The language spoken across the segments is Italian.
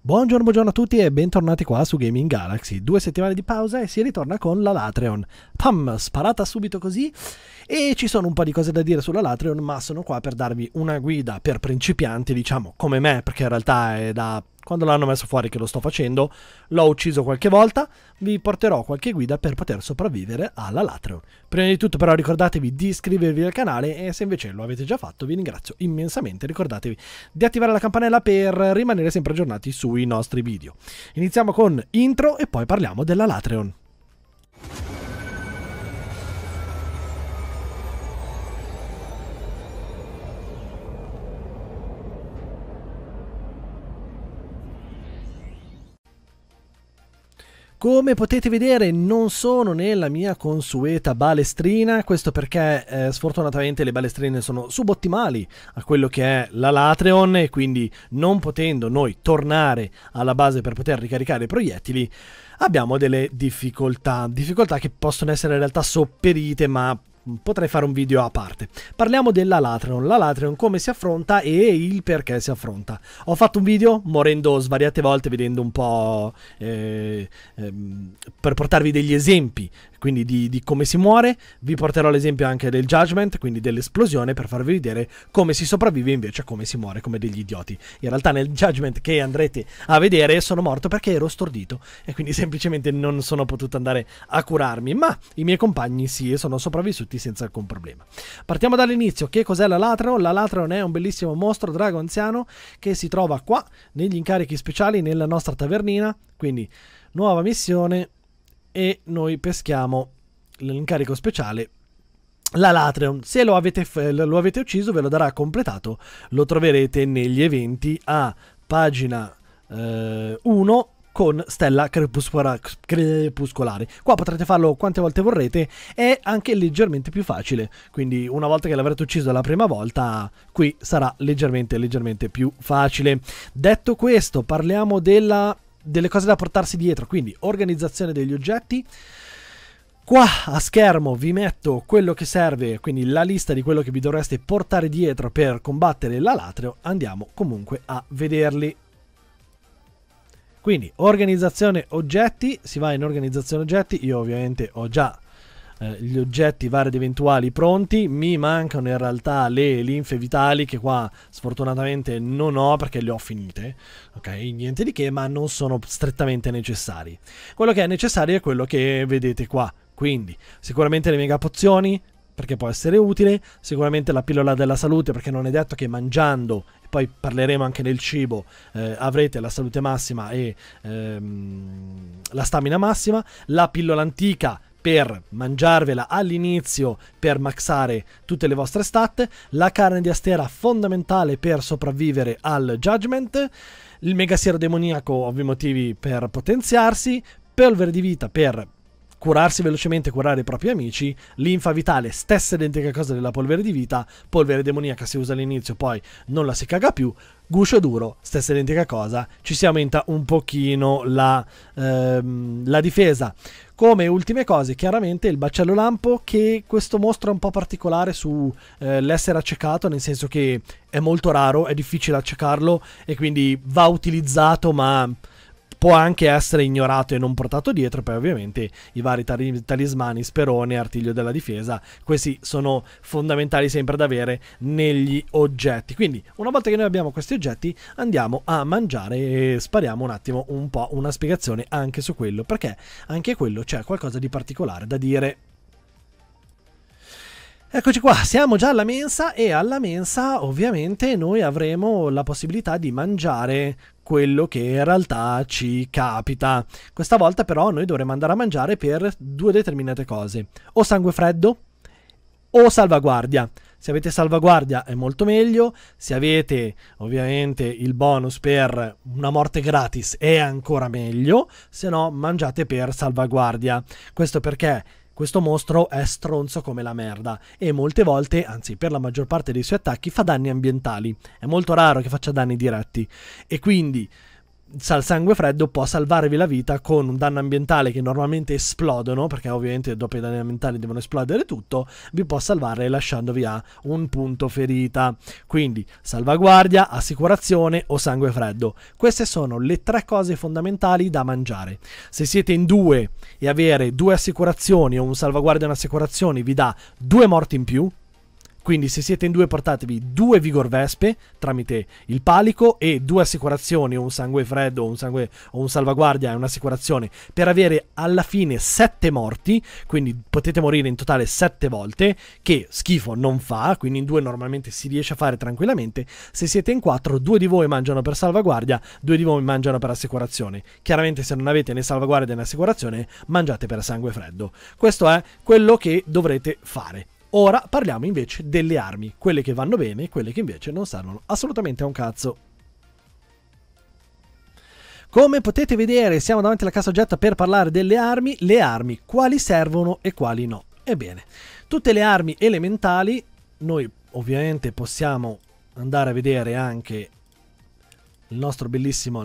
Buongiorno, buongiorno a tutti e bentornati qua su Gaming Galaxy. Due settimane di pausa e si ritorna con la Latreon. Pam, sparata subito così. E ci sono un po' di cose da dire sulla Latreon, ma sono qua per darvi una guida per principianti, diciamo, come me, perché in realtà è da quando l'hanno messo fuori che lo sto facendo, l'ho ucciso qualche volta, vi porterò qualche guida per poter sopravvivere alla Latreon. Prima di tutto però ricordatevi di iscrivervi al canale e se invece lo avete già fatto vi ringrazio immensamente, ricordatevi di attivare la campanella per rimanere sempre aggiornati sui nostri video. Iniziamo con intro e poi parliamo della Latreon. Come potete vedere non sono nella mia consueta balestrina, questo perché eh, sfortunatamente le balestrine sono subottimali a quello che è la Latreon e quindi non potendo noi tornare alla base per poter ricaricare i proiettili abbiamo delle difficoltà, difficoltà che possono essere in realtà sopperite ma potrei fare un video a parte. Parliamo della Latreon, la Latreon come si affronta e il perché si affronta. Ho fatto un video morendo svariate volte vedendo un po' eh, ehm, per portarvi degli esempi quindi di, di, come si muore. Vi porterò l'esempio anche del judgment, quindi dell'esplosione, per farvi vedere come si sopravvive invece a come si muore come degli idioti. In realtà nel judgment che andrete a vedere sono morto perché ero stordito e quindi semplicemente non sono potuto andare a curarmi, ma i miei compagni sì sono sopravvissuti senza alcun problema. Partiamo dall'inizio, che cos'è la Latron? La Latron è un bellissimo mostro drago anziano che si trova qua negli incarichi speciali nella nostra tavernina, quindi nuova missione e noi peschiamo l'incarico speciale la Latreon, se lo avete, lo avete, ucciso ve lo darà completato, lo troverete negli eventi a pagina eh, 1 con stella crepuscolare. Qua potrete farlo quante volte vorrete, è anche leggermente più facile, quindi una volta che l'avrete ucciso la prima volta, qui sarà leggermente, leggermente più facile. Detto questo, parliamo della delle cose da portarsi dietro, quindi organizzazione degli oggetti. Qua a schermo vi metto quello che serve, quindi la lista di quello che vi dovreste portare dietro per combattere l'alatrio, andiamo comunque a vederli. Quindi organizzazione oggetti, si va in organizzazione oggetti, io ovviamente ho già eh, gli oggetti vari ed eventuali pronti. Mi mancano in realtà le linfe vitali che qua sfortunatamente non ho perché le ho finite. Ok, niente di che, ma non sono strettamente necessari. Quello che è necessario è quello che vedete qua. Quindi, sicuramente le mega pozioni, perché può essere utile, sicuramente la pillola della salute perché non è detto che mangiando, poi parleremo anche del cibo, eh, avrete la salute massima e ehm, la stamina massima, la pillola antica per mangiarvela all'inizio per maxare tutte le vostre stat, la carne di astera fondamentale per sopravvivere al judgment, il megasero demoniaco ovvi motivi per potenziarsi, polvere di vita per curarsi velocemente e curare i propri amici, linfa vitale, stessa identica cosa della polvere di vita, polvere demoniaca si usa all'inizio, poi non la si caga più, guscio duro, stessa identica cosa, ci si aumenta un pochino la, ehm, la difesa. Come ultime cose, chiaramente il baccello lampo, che questo mostro è un po' particolare sull'essere eh, accecato, nel senso che è molto raro, è difficile accecarlo e quindi va utilizzato, ma può anche essere ignorato e non portato dietro, poi ovviamente i vari talismani, sperone, artiglio della difesa, questi sono fondamentali sempre da avere negli oggetti. Quindi una volta che noi abbiamo questi oggetti andiamo a mangiare e spariamo un attimo un po' una spiegazione anche su quello, perché anche quello c'è qualcosa di particolare da dire Eccoci qua, siamo già alla mensa e alla mensa ovviamente noi avremo la possibilità di mangiare quello che in realtà ci capita. Questa volta però noi dovremo andare a mangiare per due determinate cose, o sangue freddo o salvaguardia. Se avete salvaguardia è molto meglio, se avete ovviamente il bonus per una morte gratis è ancora meglio, se no mangiate per salvaguardia. Questo perché questo mostro è stronzo come la merda e molte volte, anzi per la maggior parte dei suoi attacchi, fa danni ambientali. È molto raro che faccia danni diretti. E quindi sal sangue freddo può salvarvi la vita con un danno ambientale che normalmente esplodono, perché ovviamente dopo i danni ambientali devono esplodere tutto, vi può salvare lasciandovi a un punto ferita. Quindi salvaguardia, assicurazione o sangue freddo. Queste sono le tre cose fondamentali da mangiare. Se siete in due e avere due assicurazioni o un salvaguardia e un'assicurazione vi dà due morti in più, quindi se siete in due portatevi due vigor vespe tramite il palico e due assicurazioni, o un sangue freddo o un, sangue, o un salvaguardia e un'assicurazione per avere alla fine sette morti, quindi potete morire in totale sette volte, che schifo non fa, quindi in due normalmente si riesce a fare tranquillamente. Se siete in quattro, due di voi mangiano per salvaguardia, due di voi mangiano per assicurazione. Chiaramente se non avete né salvaguardia né assicurazione, mangiate per sangue freddo. Questo è quello che dovrete fare. Ora parliamo invece delle armi, quelle che vanno bene e quelle che invece non servono assolutamente a un cazzo. Come potete vedere siamo davanti alla cassa oggetto per parlare delle armi, le armi quali servono e quali no. Ebbene, tutte le armi elementali, noi ovviamente possiamo andare a vedere anche la nostra bellissima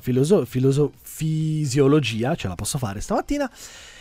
filosofia, filoso- fisiologia, ce la posso fare stamattina,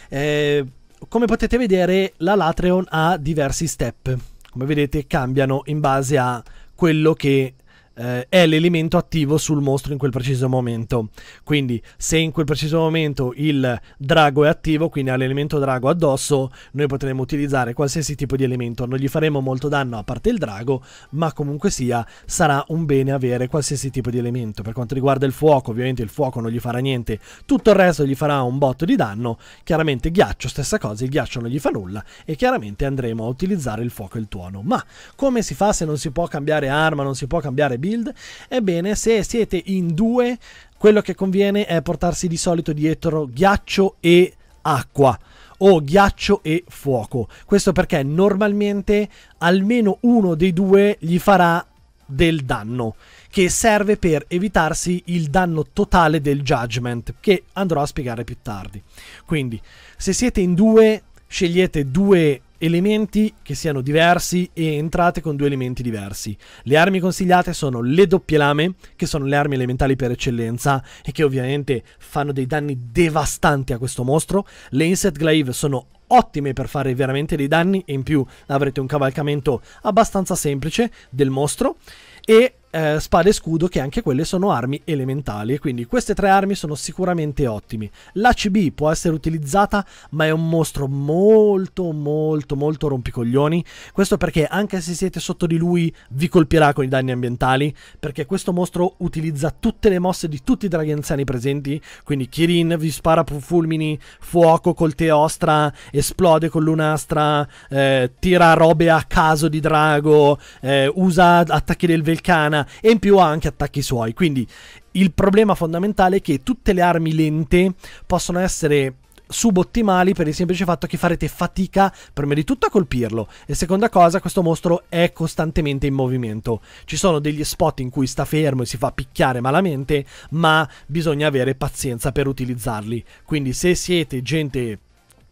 eh, come potete vedere la Latreon ha diversi step, come vedete cambiano in base a quello che eh, è l'elemento attivo sul mostro in quel preciso momento. Quindi se in quel preciso momento il drago è attivo, quindi ha l'elemento drago addosso, noi potremo utilizzare qualsiasi tipo di elemento. Non gli faremo molto danno a parte il drago, ma comunque sia sarà un bene avere qualsiasi tipo di elemento. Per quanto riguarda il fuoco, ovviamente il fuoco non gli farà niente, tutto il resto gli farà un botto di danno. Chiaramente ghiaccio, stessa cosa, il ghiaccio non gli fa nulla e chiaramente andremo a utilizzare il fuoco e il tuono. Ma come si fa se non si può cambiare arma, non si può cambiare build. Ebbene, se siete in due, quello che conviene è portarsi di solito dietro ghiaccio e acqua o ghiaccio e fuoco. Questo perché normalmente almeno uno dei due gli farà del danno che serve per evitarsi il danno totale del judgment che andrò a spiegare più tardi. Quindi, se siete in due, scegliete due elementi che siano diversi e entrate con due elementi diversi. Le armi consigliate sono le doppie lame, che sono le armi elementali per eccellenza e che ovviamente fanno dei danni devastanti a questo mostro. Le inset glaive sono ottime per fare veramente dei danni e in più avrete un cavalcamento abbastanza semplice del mostro e eh, spada e scudo che anche quelle sono armi elementali e quindi queste tre armi sono sicuramente ottimi. La CB può essere utilizzata ma è un mostro molto molto molto rompicoglioni, questo perché anche se siete sotto di lui vi colpirà con i danni ambientali perché questo mostro utilizza tutte le mosse di tutti i draghi anziani presenti, quindi Kirin vi spara fulmini, fuoco col teostra, esplode con l'unastra, eh, tira robe a caso di drago, eh, usa attacchi del Velcana, e in più ha anche attacchi suoi. Quindi il problema fondamentale è che tutte le armi lente possono essere subottimali per il semplice fatto che farete fatica prima di tutto a colpirlo e seconda cosa questo mostro è costantemente in movimento ci sono degli spot in cui sta fermo e si fa picchiare malamente ma bisogna avere pazienza per utilizzarli quindi se siete gente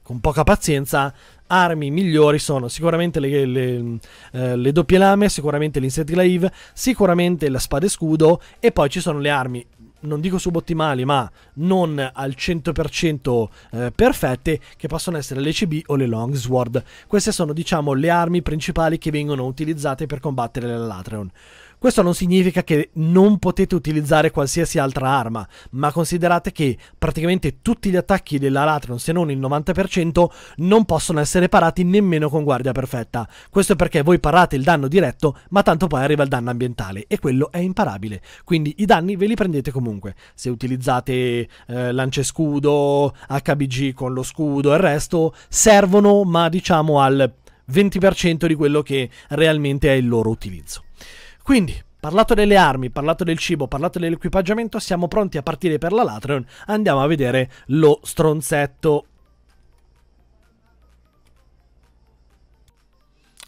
con poca pazienza armi migliori sono sicuramente le, le, le, eh, le doppie lame, sicuramente l'insecticlave, sicuramente la spada e scudo e poi ci sono le armi non dico subottimali, ma non al 100% eh, perfette, che possono essere le CB o le Longsword. Queste sono, diciamo, le armi principali che vengono utilizzate per combattere l'Alatreon. Questo non significa che non potete utilizzare qualsiasi altra arma, ma considerate che praticamente tutti gli attacchi della Latron, se non il 90%, non possono essere parati nemmeno con guardia perfetta. Questo perché voi parate il danno diretto, ma tanto poi arriva il danno ambientale e quello è imparabile. Quindi i danni ve li prendete comunque. Se utilizzate eh, scudo, HBG con lo scudo e il resto, servono ma diciamo al 20% di quello che realmente è il loro utilizzo. Quindi, parlato delle armi, parlato del cibo, parlato dell'equipaggiamento, siamo pronti a partire per la Latreon. Andiamo a vedere lo stronzetto.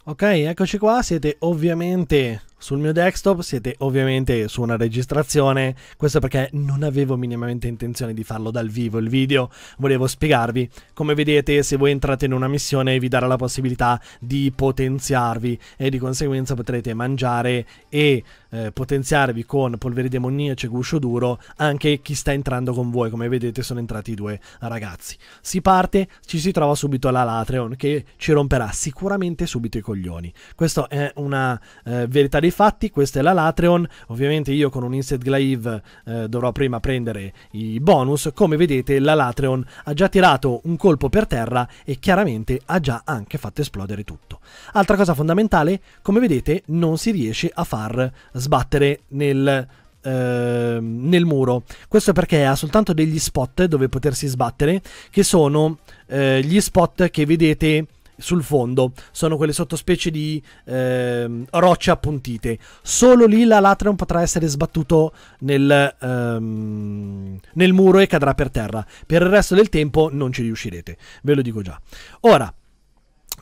Ok, eccoci qua, siete ovviamente sul mio desktop siete ovviamente su una registrazione, questo perché non avevo minimamente intenzione di farlo dal vivo il video, volevo spiegarvi. Come vedete se voi entrate in una missione vi darà la possibilità di potenziarvi e di conseguenza potrete mangiare e eh, potenziarvi con polveri demoniaci e guscio duro anche chi sta entrando con voi, come vedete sono entrati due ragazzi. Si parte, ci si trova subito alla Latreon che ci romperà sicuramente subito i coglioni. Questo è una eh, verità dei fatti questa è la Latreon, ovviamente io con un Inset Glaive eh, dovrò prima prendere i bonus, come vedete la Latreon ha già tirato un colpo per terra e chiaramente ha già anche fatto esplodere tutto. Altra cosa fondamentale, come vedete non si riesce a far sbattere nel ehm, nel muro. Questo perché ha soltanto degli spot dove potersi sbattere, che sono eh, gli spot che vedete sul fondo. Sono quelle sottospecie di eh, rocce appuntite. Solo lì l'alatrium potrà essere sbattuto nel, ehm, nel muro e cadrà per terra. Per il resto del tempo non ci riuscirete, ve lo dico già. Ora,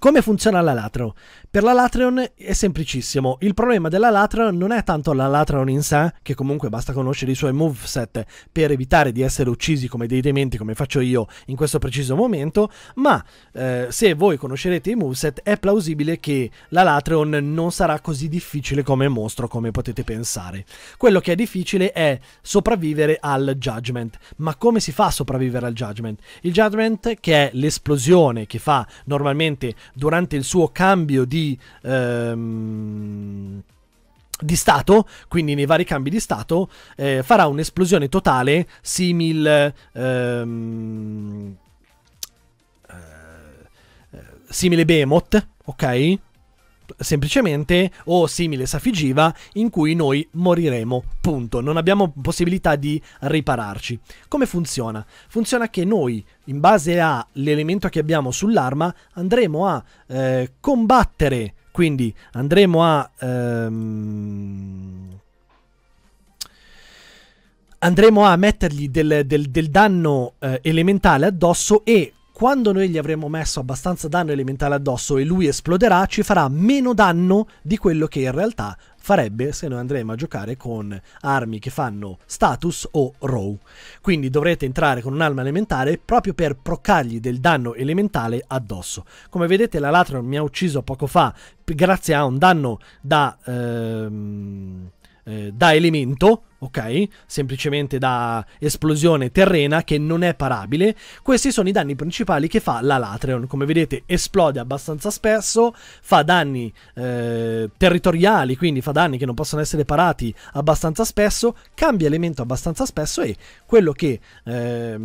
come funziona la Latreon? Per la Latreon è semplicissimo. Il problema della Latreon non è tanto la Latreon in sé, che comunque basta conoscere i suoi moveset per evitare di essere uccisi come dei dementi, come faccio io in questo preciso momento, ma eh, se voi conoscerete i moveset è plausibile che la Latreon non sarà così difficile come mostro, come potete pensare. Quello che è difficile è sopravvivere al Judgment. Ma come si fa a sopravvivere al Judgment? Il Judgment, che è l'esplosione che fa normalmente durante il suo cambio di... Ehm, di stato, quindi nei vari cambi di stato, eh, farà un'esplosione totale simil. Ehm, eh, simile Behemoth, ok? semplicemente o simile safigiva in cui noi moriremo, punto. Non abbiamo possibilità di ripararci. Come funziona? Funziona che noi, in base all'elemento che abbiamo sull'arma, andremo a eh, combattere, quindi andremo a... Ehm andremo a mettergli del, del, del danno eh, elementale addosso e quando noi gli avremo messo abbastanza danno elementale addosso e lui esploderà, ci farà meno danno di quello che in realtà farebbe se noi andremo a giocare con armi che fanno status o row. Quindi dovrete entrare con un'arma elementare proprio per proccargli del danno elementale addosso. Come vedete la Latron mi ha ucciso poco fa grazie a un danno da, ehm, eh, da elemento, ok? Semplicemente da esplosione terrena che non è parabile. Questi sono i danni principali che fa la Latreon. Come vedete esplode abbastanza spesso, fa danni eh, territoriali, quindi fa danni che non possono essere parati abbastanza spesso, cambia elemento abbastanza spesso e quello che eh,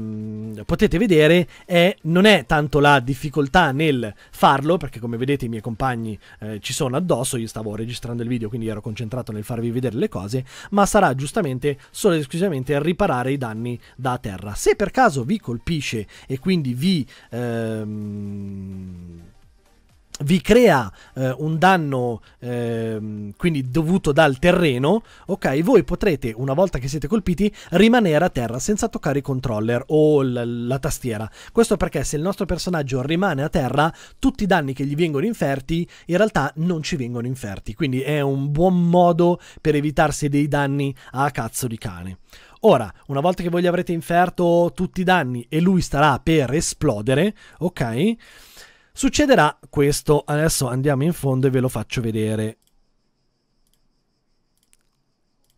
potete vedere è, non è tanto la difficoltà nel farlo, perché come vedete i miei compagni eh, ci sono addosso, io stavo registrando il video quindi ero concentrato nel farvi vedere le cose, ma sarà giustamente praticamente solo ed esclusivamente a riparare i danni da terra. Se per caso vi colpisce e quindi vi... Ehm vi crea eh, un danno eh, quindi dovuto dal terreno, ok, voi potrete una volta che siete colpiti rimanere a terra senza toccare i controller o l- la tastiera. Questo perché se il nostro personaggio rimane a terra, tutti i danni che gli vengono inferti in realtà non ci vengono inferti, quindi è un buon modo per evitarsi dei danni a cazzo di cane. Ora, una volta che voi gli avrete inferto tutti i danni e lui starà per esplodere, ok? succederà questo. Adesso andiamo in fondo e ve lo faccio vedere.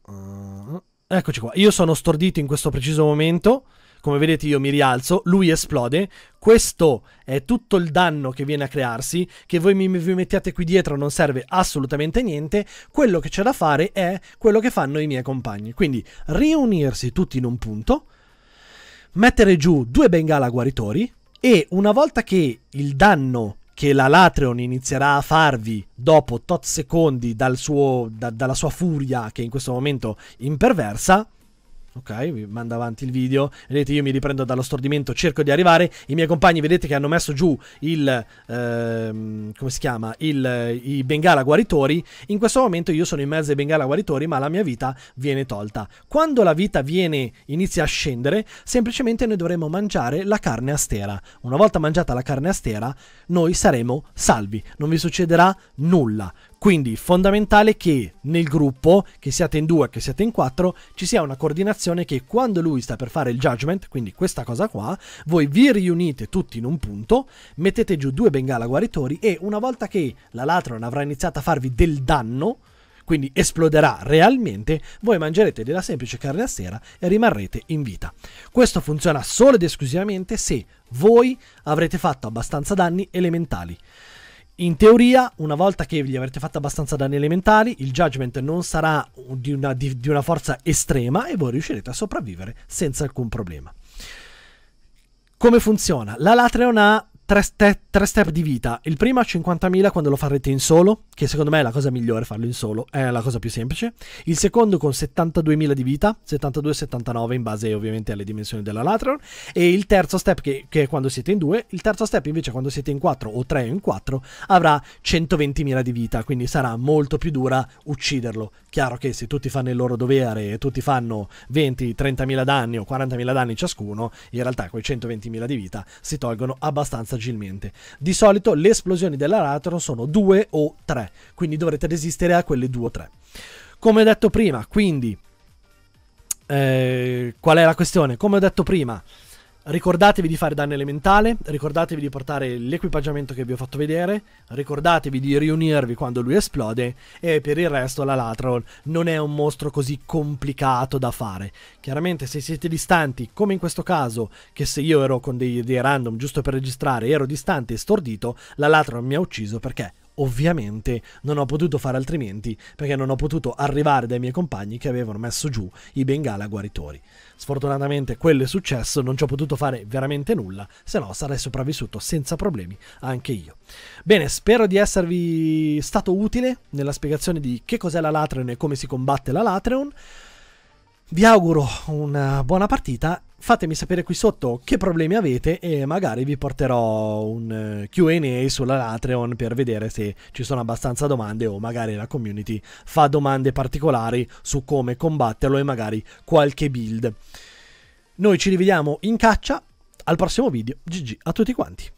Uh, eccoci qua. Io sono stordito in questo preciso momento. Come vedete io mi rialzo, lui esplode, questo è tutto il danno che viene a crearsi, che voi mi, vi mettiate qui dietro non serve assolutamente niente, quello che c'è da fare è quello che fanno i miei compagni, quindi riunirsi tutti in un punto, mettere giù due bengala guaritori, e una volta che il danno che la Latreon inizierà a farvi dopo tot secondi dal suo, da, dalla sua furia che in questo momento imperversa, ok? Vi manda avanti il video. Vedete, io mi riprendo dallo stordimento, cerco di arrivare. I miei compagni, vedete che hanno messo giù il. Ehm, come si chiama? Il, I Bengala guaritori. In questo momento io sono in mezzo ai Bengala guaritori, ma la mia vita viene tolta. Quando la vita viene, inizia a scendere, semplicemente noi dovremo mangiare la carne astera. Una volta mangiata la carne astera, noi saremo salvi. Non vi succederà nulla. Quindi fondamentale che nel gruppo, che siate in due, che siate in quattro, ci sia una coordinazione che quando lui sta per fare il judgment, quindi questa cosa qua, voi vi riunite tutti in un punto, mettete giù due bengala guaritori e una volta che la Latron avrà iniziato a farvi del danno, quindi esploderà realmente, voi mangerete della semplice carne a sera e rimarrete in vita. Questo funziona solo ed esclusivamente se voi avrete fatto abbastanza danni elementali. In teoria, una volta che gli avrete fatto abbastanza danni elementari, il judgment non sarà di una, di, di una forza estrema e voi riuscirete a sopravvivere senza alcun problema. Come funziona? La Latria ha tre, ste- tre step di vita. Il primo a 50.000 quando lo farete in solo, che secondo me è la cosa migliore farlo in solo, è la cosa più semplice. Il secondo con 72.000 di vita, 72-79 in base ovviamente alle dimensioni della Latron. E il terzo step che, che, è quando siete in due, il terzo step invece quando siete in 4 o 3 o in 4 avrà 120.000 di vita, quindi sarà molto più dura ucciderlo. Chiaro che se tutti fanno il loro dovere e tutti fanno 20-30.000 danni o 40.000 danni ciascuno, in realtà con i 120.000 di vita si tolgono abbastanza agilmente. Di solito le esplosioni dell'aratro sono due o tre, quindi dovrete resistere a quelle due o tre. Come ho detto prima, quindi, eh, qual è la questione? Come ho detto prima, Ricordatevi di fare danno elementale, ricordatevi di portare l'equipaggiamento che vi ho fatto vedere, ricordatevi di riunirvi quando lui esplode e per il resto la Latrol non è un mostro così complicato da fare. Chiaramente se siete distanti, come in questo caso, che se io ero con dei, dei random giusto per registrare ero distante e stordito, la Latrol mi ha ucciso perché ovviamente non ho potuto fare altrimenti perché non ho potuto arrivare dai miei compagni che avevano messo giù i Bengala guaritori. Sfortunatamente quello è successo, non ci ho potuto fare veramente nulla, se no sarei sopravvissuto senza problemi anche io. Bene, spero di esservi stato utile nella spiegazione di che cos'è la Latreon e come si combatte la Latreon. Vi auguro una buona partita Fatemi sapere qui sotto che problemi avete e magari vi porterò un eh, QA sulla Patreon per vedere se ci sono abbastanza domande o magari la community fa domande particolari su come combatterlo e magari qualche build. Noi ci rivediamo in caccia. Al prossimo video. GG a tutti quanti.